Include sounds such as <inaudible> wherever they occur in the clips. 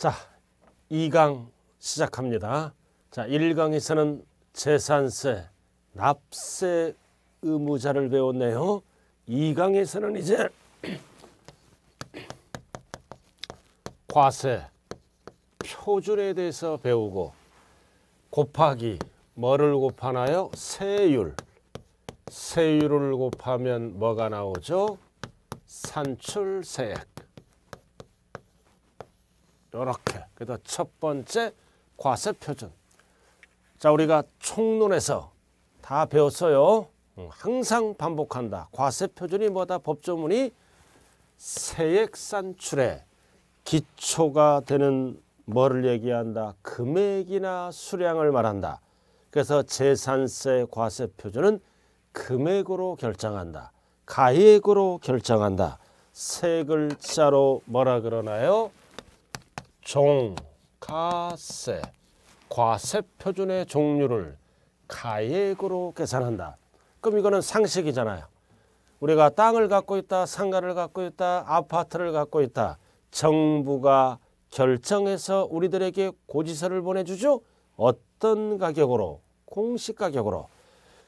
자, 2강 시작합니다. 자, 1강에서는 재산세, 납세 의무자를 배웠네요. 2강에서는 이제 <clears throat> 과세, 표준에 대해서 배우고 곱하기, 뭐를 곱하나요? 세율, 세율을 곱하면 뭐가 나오죠? 산출세액. 이렇게. 그래서 첫 번째 과세 표준. 자, 우리가 총론에서 다 배웠어요. 음, 항상 반복한다. 과세 표준이 뭐다? 법조문이 세액 산출에 기초가 되는 뭐를 얘기한다? 금액이나 수량을 말한다. 그래서 재산세 과세 표준은 금액으로 결정한다. 가액으로 결정한다. 세 글자로 뭐라 그러나요? 종가세 과세 표준의 종류를 가액으로 계산한다. 그럼 이거는 상식이잖아요. 우리가 땅을 갖고 있다, 상가를 갖고 있다, 아파트를 갖고 있다. 정부가 결정해서 우리들에게 고지서를 보내주죠. 어떤 가격으로? 공식 가격으로.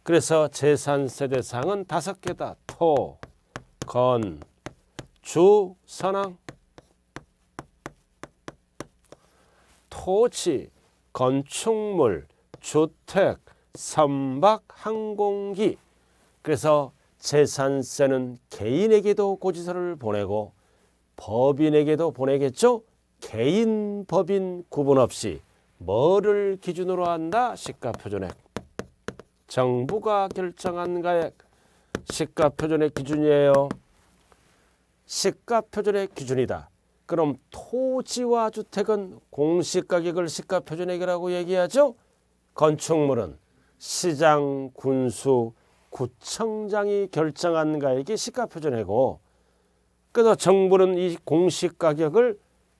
그래서 재산세 대상은 다섯 개다. 토, 건, 주, 선왕, 토지, 건축물, 주택, 선박, 항공기. 그래서 재산세는 개인에게도 고지서를 보내고 법인에게도 보내겠죠. 개인, 법인 구분 없이 뭐를 기준으로 한다? 시가표준액. 정부가 결정한 가액. 시가표준액 기준이에요. 시가표준의 기준이다. 그럼 토지와 주택은 공시가격을 시가표준액이라고 얘기하죠. 건축물은 시장, 군수, 구청장이 결정한 가액이 시가표준액이고 그래서 정부는 이 공시가격을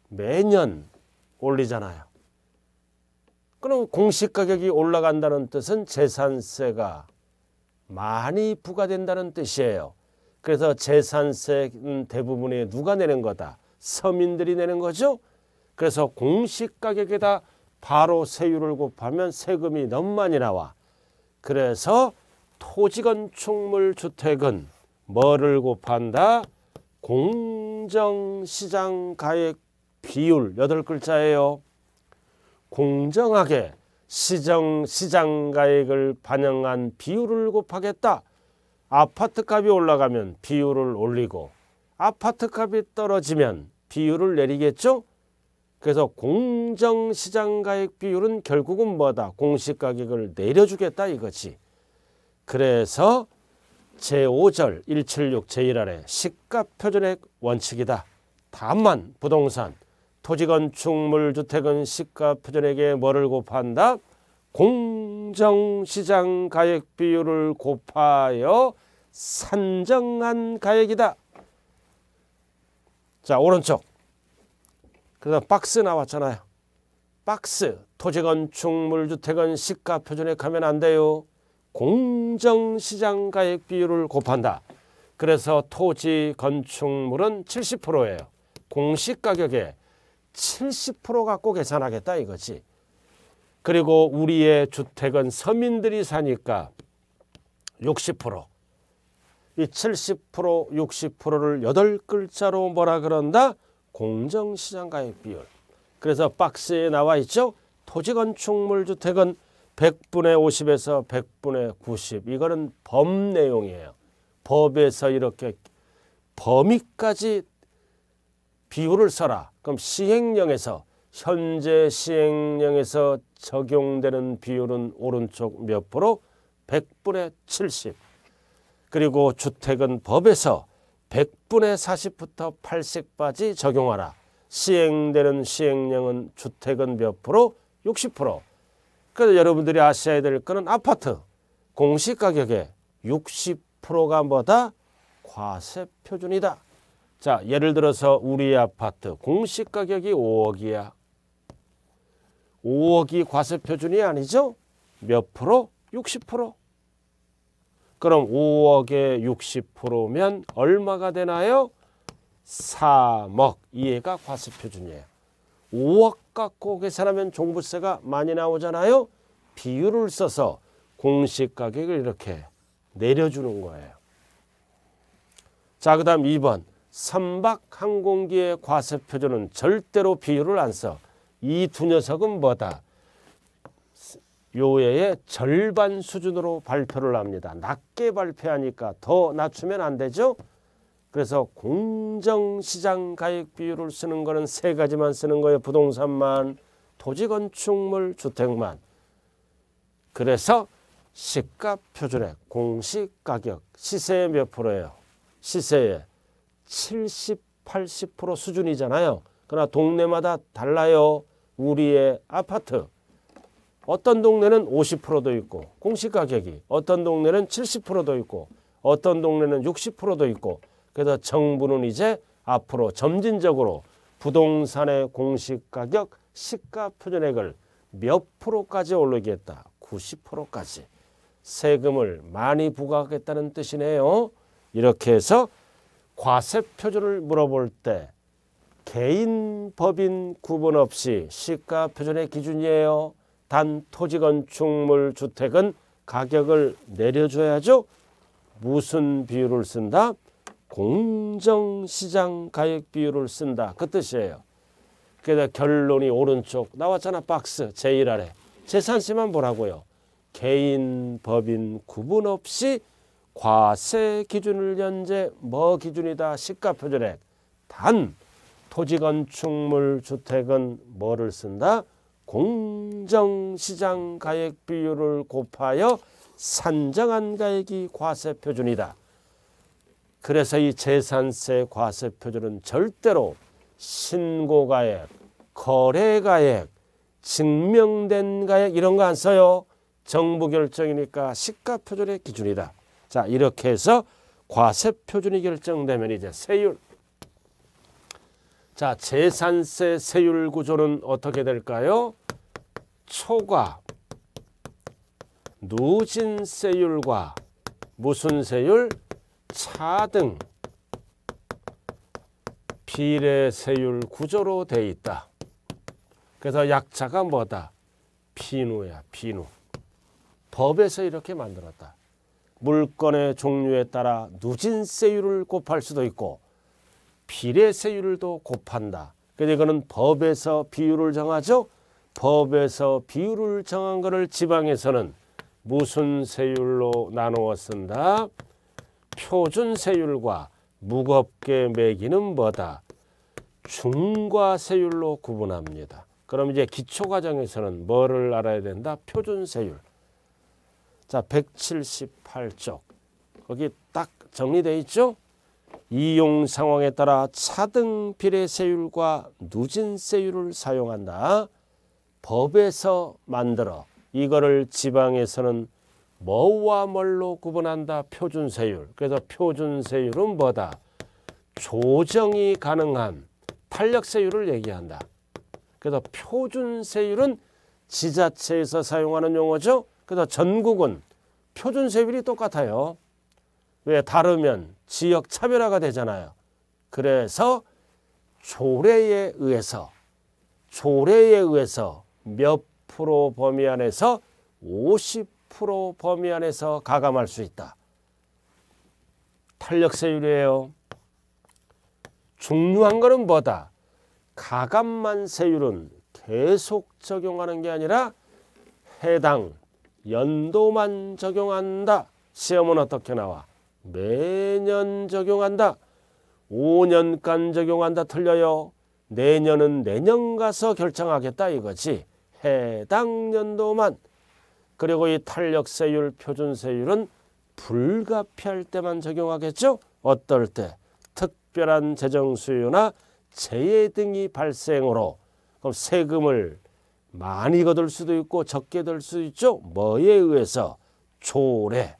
매년 올리잖아요. 그럼 공시가격이 올라간다는 뜻은 재산세가 많이 부과된다는 뜻이에요. 그래서 재산세는 대부분이 누가 내는 거다. 서민들이 내는 거죠. 그래서 공시가격에다 바로 세율을 곱하면 세금이 너무 많이 나와. 그래서 토지건축물 주택은 뭐를 곱한다? 공정시장 가액 비율 여덟 글자예요. 공정하게 시정 시장 가액을 반영한 비율을 곱하겠다. 아파트값이 올라가면 비율을 올리고 아파트 값이 떨어지면 비율을 내리겠죠? 그래서 공정시장가액 비율은 결국은 뭐다? 공시가격을 내려주겠다 이거지. 그래서 제5절 176 제1안에 시가표준액 원칙이다. 다만 부동산, 토지건축물, 주택은 시가표준액에 뭐를 곱한다? 공정시장 가액 비율을 곱하여 산정한 가액이다. 자 오른쪽 그래서 박스 나왔잖아요. 박스 토지건축물 주택은 시가표준에 가면 안 돼요. 공정시장가액 비율을 곱한다. 그래서 토지 건축물은 70%예요. 공시가격에 70% 갖고 계산하겠다 이거지. 그리고 우리의 주택은 서민들이 사니까 60% 이70% 60%를 8 글자로 뭐라 그런다? 공정시장가액 비율. 그래서 박스에 나와 있죠. 토지건축물 주택은 100분의 50에서 100분의 90. 이거는 법 내용이에요. 법에서 이렇게 범위까지 비율을 써라. 그럼 시행령에서 현재 시행령에서 적용되는 비율은 오른쪽 몇 프로? 100분의 70. 그리고 주택은 법에서 100분의 40부터 80까지 적용하라. 시행되는 시행령은 주택은 몇 프로? 60%. 그래서 여러분들이 아셔야 될 거는 아파트 공시가격의 60%가 뭐다? 과세 표준이다. 자 예를 들어서 우리 아파트 공시가격이 5억이야. 5억이 과세 표준이 아니죠? 몇 프로? 60%. 그럼 5억에 60%면 얼마가 되나요? 3억. 이해가 과세표준이에요. 5억 갖고 계산하면 종부세가 많이 나오잖아요. 비율을 써서 공시가격을 이렇게 내려주는 거예요. 자, 그 다음 2번. 선박 항공기의 과세표준은 절대로 비율을 안 써. 이 두 녀석은 뭐다? 요예의 절반 수준으로 발표를 합니다. 낮게 발표하니까 더 낮추면 안 되죠. 그래서 공정시장 가액 비율을 쓰는 거는 세 가지만 쓰는 거예요. 부동산만, 토지 건축물, 주택만. 그래서 시가 표준액, 공시가격, 시세의 몇 프로예요? 시세의 70, 80% 수준이잖아요. 그러나 동네마다 달라요. 우리의 아파트. 어떤 동네는 50%도 있고 공시가격이 어떤 동네는 70%도 있고 어떤 동네는 60%도 있고 그래서 정부는 이제 앞으로 점진적으로 부동산의 공시가격 시가 표준액을 몇 프로까지 올리겠다. 90%까지 세금을 많이 부과하겠다는 뜻이네요. 이렇게 해서 과세 표준을 물어볼 때 개인 법인 구분 없이 시가 표준의 기준이에요. 단 토지 건축물 주택은 가격을 내려줘야죠. 무슨 비율을 쓴다? 공정시장 가액 비율을 쓴다. 그 뜻이에요. 그래 결론이 오른쪽 나왔잖아. 박스 제1 아래. 재산세만 보라고요. 개인, 법인 구분 없이 과세 기준을 현재 뭐 기준이다. 시가표준액. 단 토지 건축물 주택은 뭐를 쓴다? 공정시장 가액 비율을 곱하여 산정한 가액이 과세 표준이다. 그래서 이 재산세 과세 표준은 절대로 신고가액, 거래가액, 증명된 가액 이런 거 안 써요. 정부 결정이니까 시가표준의 기준이다. 자 이렇게 해서 과세 표준이 결정되면 이제 세율 자, 재산세 세율 구조는 어떻게 될까요? 초과 누진세율과 무슨 세율? 차등 비례세율 구조로 돼 있다. 그래서 약자가 뭐다? 비누야 비누. 법에서 이렇게 만들었다. 물건의 종류에 따라 누진세율을 곱할 수도 있고 비례세율도 곱한다. 그래서 그러니까 이거는 법에서 비율을 정하죠. 법에서 비율을 정한 것을 지방에서는 무슨 세율로 나누어 쓴다? 표준세율과 무겁게 매기는 뭐다? 중과세율로 구분합니다. 그럼 이제 기초과정에서는 뭐를 알아야 된다? 표준세율. 자, 178쪽. 거기 딱 정리되어 있죠? 이용 상황에 따라 차등 비례세율과 누진 세율을 사용한다. 법에서 만들어 이거를 지방에서는 뭐와 뭘로 구분한다. 표준세율. 그래서 표준세율은 뭐다. 조정이 가능한 탄력세율을 얘기한다. 그래서 표준세율은 지자체에서 사용하는 용어죠. 그래서 전국은 표준세율이 똑같아요. 왜 다르면 지역 차별화가 되잖아요. 그래서 조례에 의해서 조례에 의해서 몇 프로 범위 안에서 50% 범위 안에서 가감할 수 있다. 탄력세율이에요. 중요한 거는 뭐다? 가감만 세율은 계속 적용하는 게 아니라 해당 연도만 적용한다. 시험은 어떻게 나와? 매년 적용한다. 5년간 적용한다 틀려요. 내년은 내년 가서 결정하겠다 이거지. 해당 연도만. 그리고 이 탄력세율 표준세율은 불가피할 때만 적용하겠죠. 어떨 때 특별한 재정수요나 재해 등이 발생으로 그럼 세금을 많이 거둘 수도 있고 적게 될 수 있죠. 뭐에 의해서? 조례.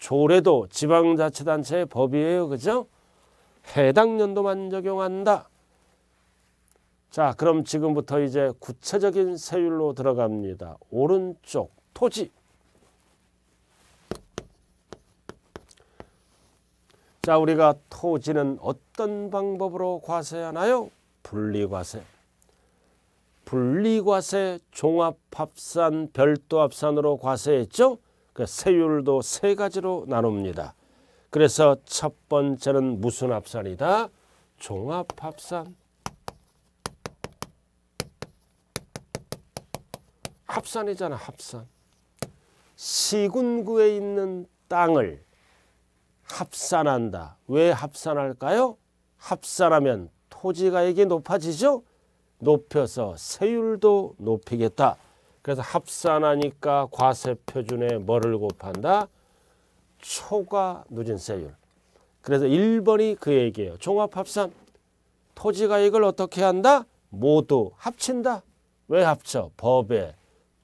조례도 지방자치단체의 법이에요. 그죠? 해당 연도만 적용한다. 자 그럼 지금부터 이제 구체적인 세율로 들어갑니다. 오른쪽 토지 자 우리가 토지는 어떤 방법으로 과세하나요? 분리과세 분리과세 종합합산 별도합산으로 과세했죠? 그 세율도 세 가지로 나눕니다. 그래서 첫 번째는 무슨 합산이다? 종합합산. 합산이잖아 합산. 시군구에 있는 땅을 합산한다. 왜 합산할까요? 합산하면 토지가액이 높아지죠? 높여서 세율도 높이겠다. 그래서 합산하니까 과세표준에 뭐를 곱한다? 초과 누진세율. 그래서 1번이 그 얘기예요. 종합합산. 토지가액을 어떻게 한다? 모두 합친다. 왜 합쳐? 법에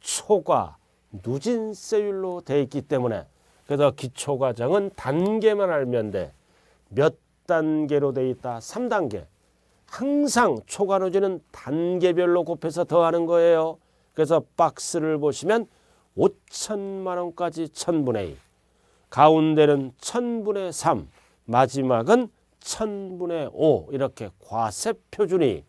초과 누진세율로 돼 있기 때문에 그래서 기초과정은 단계만 알면 돼. 몇 단계로 돼 있다? 3단계. 항상 초과 누진은 단계별로 곱해서 더하는 거예요. 그래서 박스를 보시면 5천만 원까지 1000분의 1. 가운데는 1000분의 3 마지막은 1000분의 5 이렇게 과세 표준이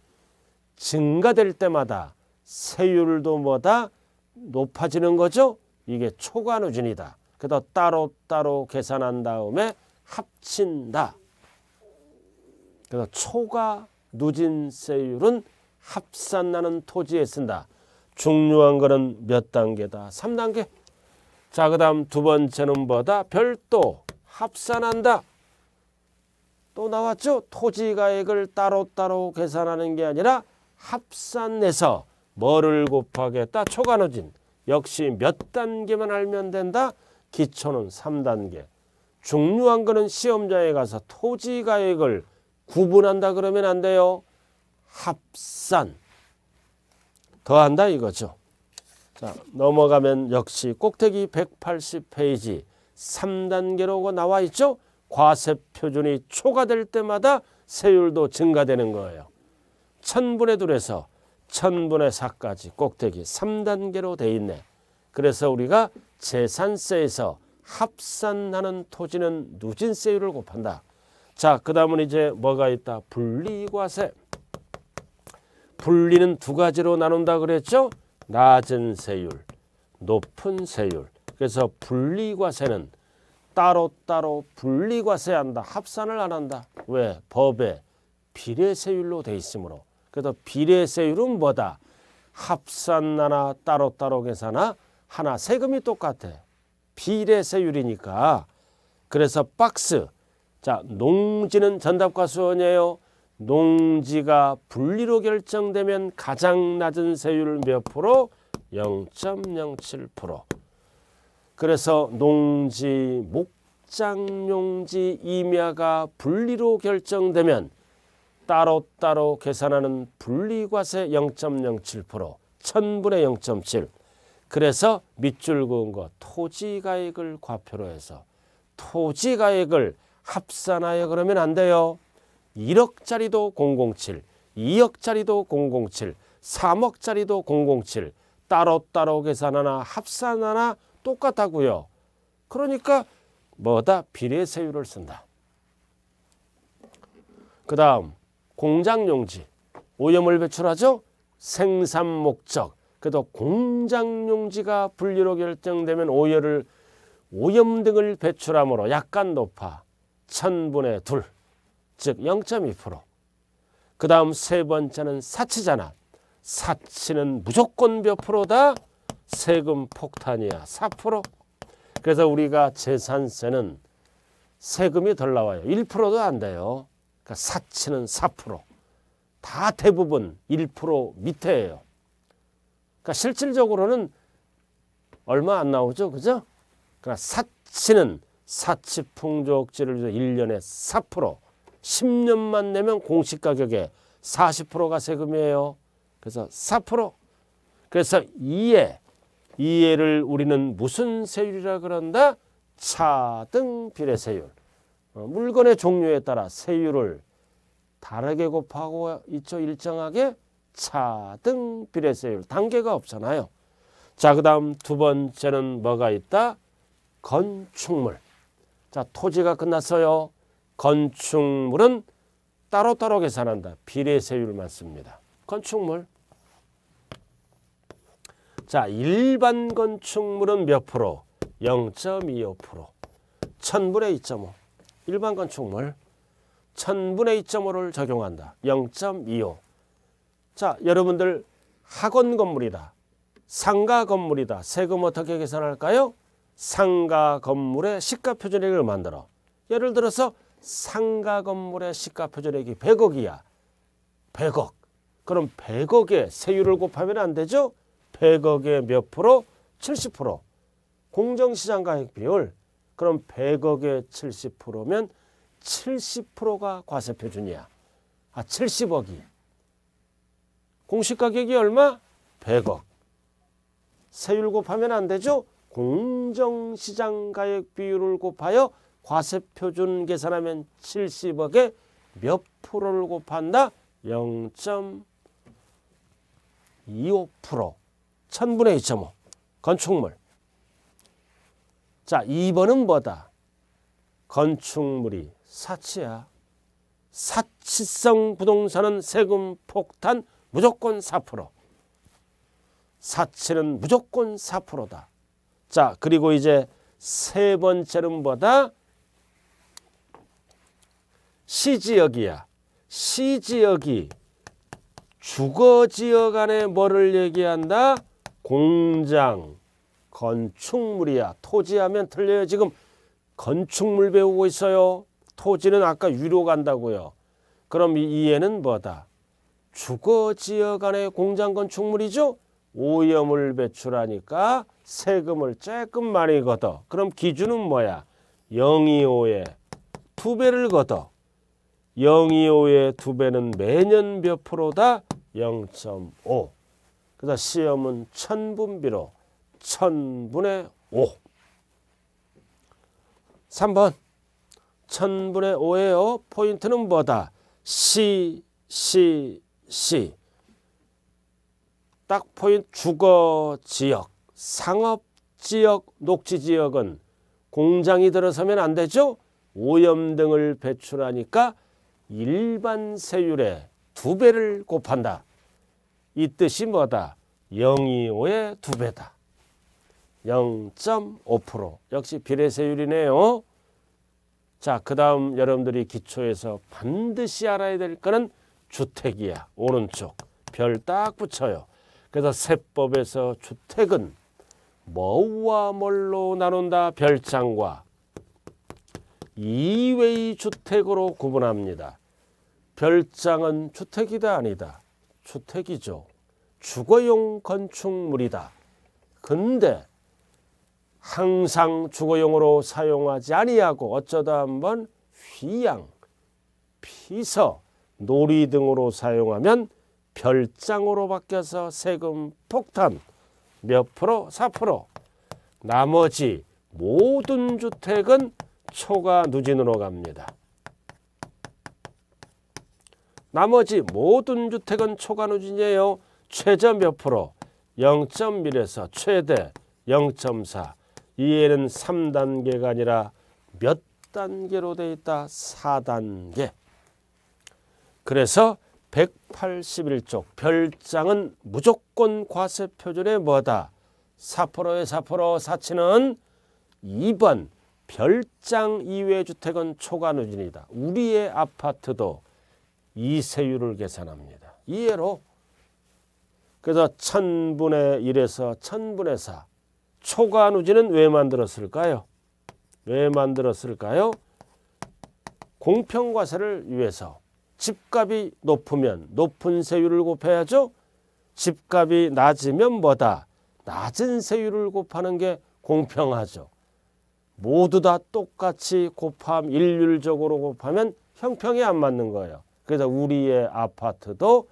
증가될 때마다 세율도 뭐다 높아지는 거죠. 이게 초과누진이다. 그래서 따로따로 계산한 다음에 합친다. 그래서 초과누진세율은 합산나는 토지에 쓴다. 중요한 거는 몇 단계다? 3단계. 자, 그 다음 두 번째는 뭐다? 별도 합산한다. 또 나왔죠? 토지가액을 따로따로 계산하는 게 아니라 합산해서 뭐를 곱하겠다? 초간호진. 역시 몇 단계만 알면 된다? 기초는 3단계. 중요한 거는 시험장에 가서 토지가액을 구분한다 그러면 안 돼요. 합산. 더한다 이거죠. 자 넘어가면 역시 꼭대기 180페이지 3단계로 나와 있죠. 과세 표준이 초과될 때마다 세율도 증가되는 거예요. 1000분의 둘에서 1000분의 4까지 꼭대기 3단계로 돼 있네. 그래서 우리가 재산세에서 합산하는 토지는 누진세율을 곱한다. 자, 그 다음은 이제 뭐가 있다? 분리과세. 분리는 두 가지로 나눈다 그랬죠? 낮은 세율, 높은 세율. 그래서 분리과세는 따로따로 분리과세한다. 합산을 안 한다. 왜? 법에 비례세율로 돼 있으므로. 그래서 비례세율은 뭐다? 합산나나 따로따로 계산나 하나 세금이 똑같아. 비례세율이니까. 그래서 박스. 자, 농지는 전답과 수원이에요. 농지가 분리로 결정되면 가장 낮은 세율 몇 프로? 0.07% 그래서 농지, 목장용지 임야가 분리로 결정되면 따로따로 계산하는 분리과세 0.07% 1000분의 0.7 그래서 밑줄 그은 거 토지가액을 과표로 해서 토지가액을 합산하여 그러면 안 돼요. 1억짜리도 007, 2억짜리도 007, 3억짜리도 007 따로따로 계산하나 합산하나 똑같다고요. 그러니까 뭐다 비례세율을 쓴다. 그 다음 공장용지 오염을 배출하죠. 생산 목적 그래도 공장용지가 분류로 결정되면 오열을 오염 등을 배출함으로 약간 높아 1 0 0 0분의 2. 즉 0.2%. 그 다음 세 번째는 사치잖아. 사치는 무조건 몇 프로다? 세금 폭탄이야. 4%. 그래서 우리가 재산세는 세금이 덜 나와요. 1%도 안 돼요. 그러니까 사치는 4%. 다 대부분 1% 밑에예요. 그러니까 실질적으로는 얼마 안 나오죠. 그죠? 그러니까 사치는 사치풍족지를 1년에 4%. 10년만 내면 공시 가격에 40%가 세금이에요. 그래서 4% 그래서 이해. 이해를 우리는 무슨 세율이라 그런다? 차등 비례세율 어, 물건의 종류에 따라 세율을 다르게 곱하고 있죠. 일정하게 차등 비례세율 단계가 없잖아요. 자, 그 다음 두 번째는 뭐가 있다? 건축물. 자, 토지가 끝났어요. 건축물은 따로따로 계산한다. 비례세율만 씁니다. 건축물. 자, 일반 건축물은 몇 프로? 0.25%. 1000분의 2.5. 일반 건축물. 1000분의 2.5를 적용한다. 0.25. 자, 여러분들 학원 건물이다. 상가 건물이다. 세금 어떻게 계산할까요? 상가 건물의 시가표준액을 만들어. 예를 들어서 상가 건물의 시가 표준액이 100억이야. 100억. 그럼 100억에 세율을 곱하면 안 되죠? 100억에 몇 프로? 70%. 공정시장 가액 비율. 그럼 100억에 70%면 70%가 과세 표준이야. 아, 70억이. 공시 가격이 얼마? 100억. 세율 곱하면 안 되죠? 공정시장 가액 비율을 곱하여 과세 표준 계산하면 70억에 몇 프로를 곱한다? 0.25% 1000분의 2.5 건축물 자 2번은 뭐다? 건축물이 사치야 사치성 부동산은 세금 폭탄 무조건 4% 사치는 무조건 4%다 자 그리고 이제 세 번째는 뭐다? 시 지역이야. 시 지역이 주거 지역 안에 뭐를 얘기한다? 공장, 건축물이야. 토지하면 틀려요. 지금 건축물 배우고 있어요. 토지는 아까 위로 간다고요. 그럼 이해는 뭐다? 주거 지역 안에 공장 건축물이죠? 오염을 배출하니까 세금을 쬐끔 많이 걷어. 그럼 기준은 뭐야? 025에 2배를 걷어. 025의 두 배는 매년 몇 프로다? 0.5. 그래 시험은 천분비로 천분의 5. 3번 천분의 5예요. 포인트는 뭐다? 시, 시, 시. 딱 포인트 주거 지역, 상업 지역, 녹지 지역은 공장이 들어서면 안 되죠. 오염 등을 배출하니까 일반 세율의 두 배를 곱한다. 이 뜻이 뭐다? 025의 두 배다. 0.5% 역시 비례세율이네요. 자, 그 다음 여러분들이 기초에서 반드시 알아야 될 거는 주택이야. 오른쪽. 별 딱 붙여요. 그래서 세법에서 주택은 뭐와 뭘로 나눈다? 별장과 2외의 주택으로 구분합니다. 별장은 주택이다 아니다. 주택이죠. 주거용 건축물이다. 근데 항상 주거용으로 사용하지 아니하고 어쩌다 한번 휘양, 피서, 놀이 등으로 사용하면 별장으로 바뀌어서 세금 폭탄 몇 프로? 4% 나머지 모든 주택은 초가 누진으로 갑니다. 나머지 모든 주택은 초과 누진이에요. 최저 몇 프로? 0.1에서 최대 0.4. 이에는 3단계가 아니라 몇 단계로 돼 있다? 4단계. 그래서 181쪽 별장은 무조건 과세 표준의 뭐다? 4%의 4% 사치는 2번 별장 이외 주택은 초과 누진이다. 우리의 아파트도 이세율을 계산합니다. 이해로 그래서 천분의 1에서 천분의 4 초과 누진은 왜 만들었을까요? 왜 만들었을까요? 공평과세를 위해서 집값이 높으면 높은 세율을 곱해야죠. 집값이 낮으면 뭐다? 낮은 세율을 곱하는 게 공평하죠. 모두 다 똑같이 곱함 일률적으로 곱하면 형평이 안 맞는 거예요. 그래서 우리의 아파트도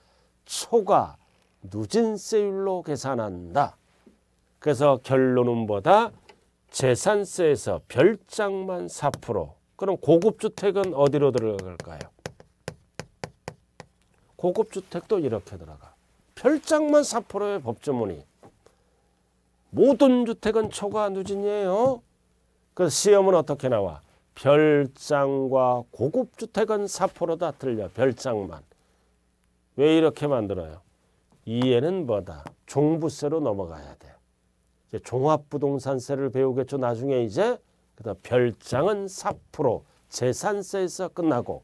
초과 누진세율로 계산한다. 그래서 결론은 보다 재산세에서 별장만 4% 그럼 고급주택은 어디로 들어갈까요? 고급주택도 이렇게 들어가. 별장만 4%의 법조문이. 모든 주택은 초과 누진이에요. 그 시험은 어떻게 나와? 별장과 고급 주택은 4%다 틀려. 별장만. 왜 이렇게 만들어요? 이해는 뭐다? 종부세로 넘어가야 돼. 이제 종합부동산세를 배우겠죠. 나중에 이제 그다음 별장은 4% 재산세에서 끝나고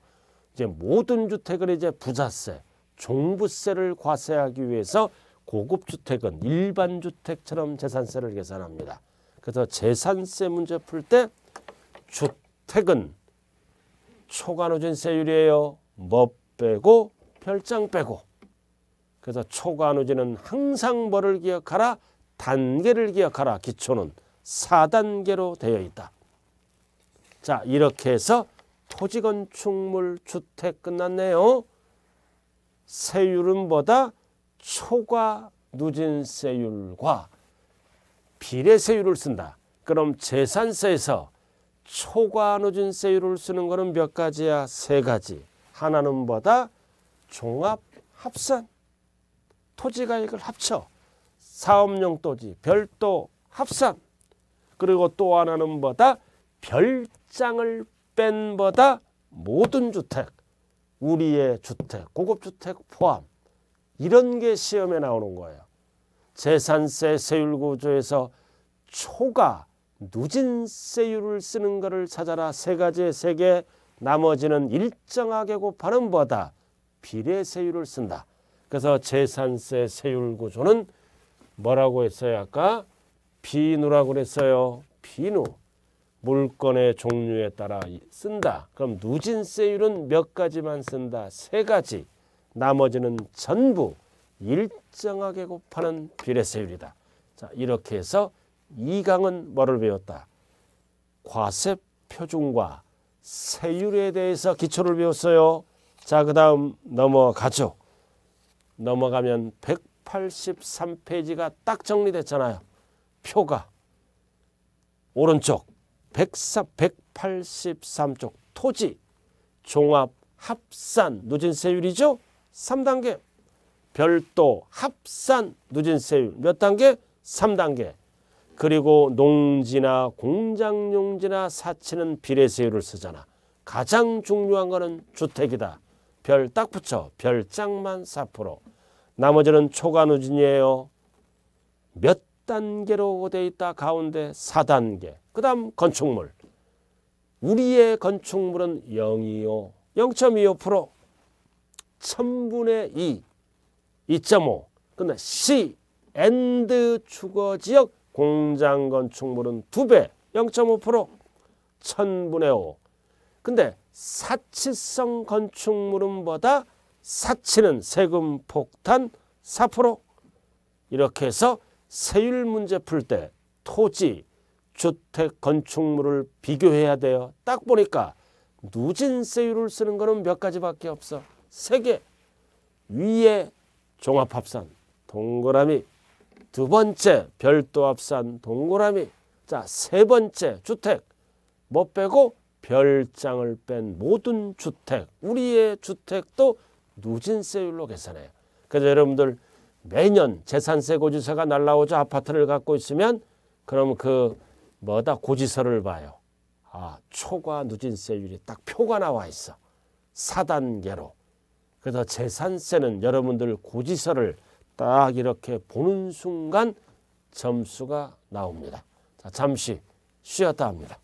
이제 모든 주택을 이제 부자세, 종부세를 과세하기 위해서 고급 주택은 일반 주택처럼 재산세를 계산합니다. 그래서 재산세 문제 풀 때 주택은 초과누진세율이에요. 뭐 빼고 별장 빼고 그래서 초과누진은 항상 뭐를 기억하라 단계를 기억하라 기초는 4단계로 되어 있다. 자 이렇게 해서 토지건축물 주택 끝났네요. 세율은 보다 초과 누진세율과 비례세율을 쓴다. 그럼 재산세에서 초과누진세율을 쓰는 거는 몇 가지야? 세 가지. 하나는 뭐다? 종합합산. 토지가액을 합쳐. 사업용 토지 별도 합산. 그리고 또 하나는 뭐다? 별장을 뺀 뭐다? 모든 주택. 우리의 주택, 고급주택 포함. 이런 게 시험에 나오는 거예요. 재산세 세율 구조에서 초과 누진 세율을 쓰는 것을 찾아라 세 가지의 세계 나머지는 일정하게 곱하는 보다 비례 세율을 쓴다. 그래서 재산세 세율 구조는 뭐라고 했어요 아까 비누라고 그랬어요 비누 물건의 종류에 따라 쓴다 그럼 누진세율은 몇 가지만 쓴다 세 가지 나머지는 전부 일정하게 곱하는 비례세율이다. 자 이렇게 해서 이강은 뭐를 배웠다. 과세 표준과 세율에 대해서 기초를 배웠어요. 자 그 다음 넘어가죠. 넘어가면 183페이지가 딱 정리됐잖아요. 표가 오른쪽 183쪽 토지 종합 합산 누진세율이죠. 3단계 별도, 합산 누진세율 몇 단계? 3단계. 그리고 농지나 공장용지나 사치는 비례세율을 쓰잖아. 가장 중요한 거는 주택이다. 별 딱 붙여. 별장만 4%. 나머지는 초과누진이에요. 몇 단계로 되어 있다 가운데 4단계. 그 다음 건축물. 우리의 건축물은 0이요. 0.25%. 1000분의 2. 2.5그다 C 앤드 주거 지역 공장 건축물은 2배 0.5% 1000분의 5 근데 사치성 건축물은 보다 사치는 세금 폭탄 4% 이렇게 해서 세율 문제 풀 때 토지, 주택 건축물을 비교해야 돼요. 딱 보니까 누진세율을 쓰는 거는 몇 가지밖에 없어. 세 개. 위에 종합합산 동그라미 두 번째 별도합산 동그라미 자세 번째 주택 뭐 빼고 별장을 뺀 모든 주택 우리의 주택도 누진세율로 계산해요. 그래서 여러분들 매년 재산세 고지서가 날라오죠. 아파트를 갖고 있으면 그럼 그 뭐다 고지서를 봐요. 아 초과 누진세율이 딱 표가 나와 있어. 4단계로. 그래서 재산세는 여러분들 고지서를 딱 이렇게 보는 순간 점수가 나옵니다. 자, 잠시 쉬었다 합니다.